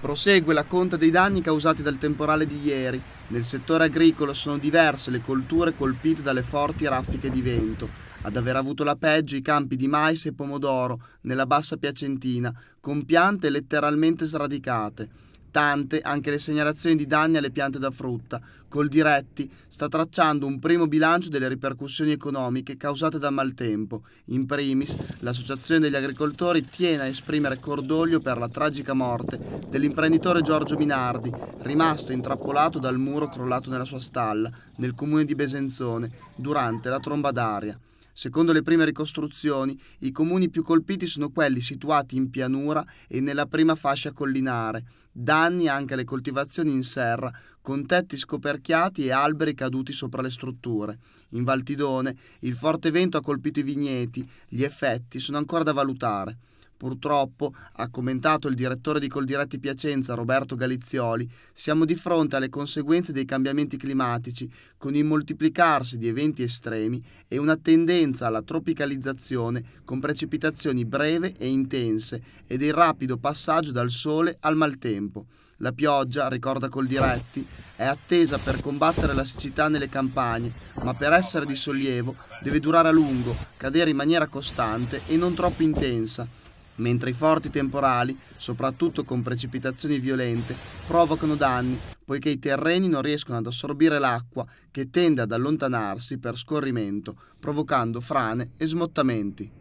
Prosegue la conta dei danni causati dal temporale di ieri. Nel settore agricolo sono diverse le colture colpite dalle forti raffiche di vento. Ad aver avuto la peggio i campi di mais e pomodoro nella bassa piacentina, con piante letteralmente sradicate tante anche le segnalazioni di danni alle piante da frutta. Col diretti sta tracciando un primo bilancio delle ripercussioni economiche causate dal maltempo. In primis, l'Associazione degli agricoltori tiene a esprimere cordoglio per la tragica morte dell'imprenditore Giorgio Minardi, rimasto intrappolato dal muro crollato nella sua stalla, nel comune di Besenzone, durante la tromba d'aria. Secondo le prime ricostruzioni, i comuni più colpiti sono quelli situati in pianura e nella prima fascia collinare, danni anche alle coltivazioni in serra, con tetti scoperchiati e alberi caduti sopra le strutture. In Valtidone il forte vento ha colpito i vigneti, gli effetti sono ancora da valutare. Purtroppo, ha commentato il direttore di Coldiretti Piacenza Roberto Galizioli, siamo di fronte alle conseguenze dei cambiamenti climatici, con il moltiplicarsi di eventi estremi e una tendenza alla tropicalizzazione con precipitazioni breve e intense ed il rapido passaggio dal sole al maltempo. La pioggia, ricorda Coldiretti, è attesa per combattere la siccità nelle campagne, ma per essere di sollievo deve durare a lungo, cadere in maniera costante e non troppo intensa mentre i forti temporali, soprattutto con precipitazioni violente, provocano danni poiché i terreni non riescono ad assorbire l'acqua che tende ad allontanarsi per scorrimento, provocando frane e smottamenti.